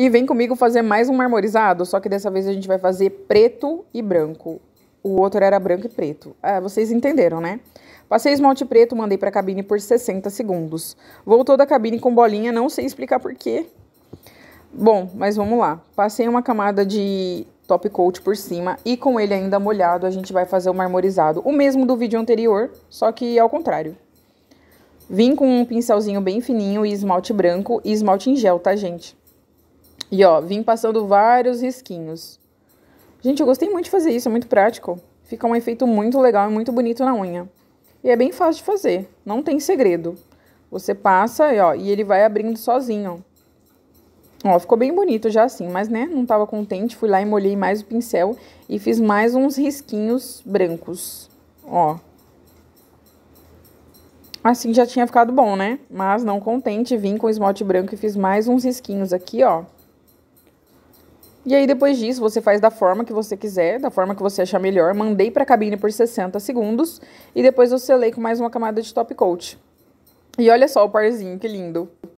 E vem comigo fazer mais um marmorizado, só que dessa vez a gente vai fazer preto e branco. O outro era branco e preto. Ah, vocês entenderam, né? Passei esmalte preto, mandei para a cabine por 60 segundos. Voltou da cabine com bolinha, não sei explicar porquê. Bom, mas vamos lá. Passei uma camada de top coat por cima e com ele ainda molhado a gente vai fazer o marmorizado. O mesmo do vídeo anterior, só que ao contrário. Vim com um pincelzinho bem fininho e esmalte branco e esmalte em gel, tá, gente? E ó, vim passando vários risquinhos. Gente, eu gostei muito de fazer isso, é muito prático. Fica um efeito muito legal e muito bonito na unha. E é bem fácil de fazer, não tem segredo. Você passa e, ó, e ele vai abrindo sozinho. Ó, ficou bem bonito já assim, mas né, não tava contente. Fui lá e molhei mais o pincel e fiz mais uns risquinhos brancos. Ó. Assim já tinha ficado bom, né? Mas não contente, vim com esmalte branco e fiz mais uns risquinhos aqui, ó. E aí depois disso, você faz da forma que você quiser, da forma que você achar melhor. Mandei para a cabine por 60 segundos e depois eu selei com mais uma camada de top coat. E olha só o parzinho, que lindo.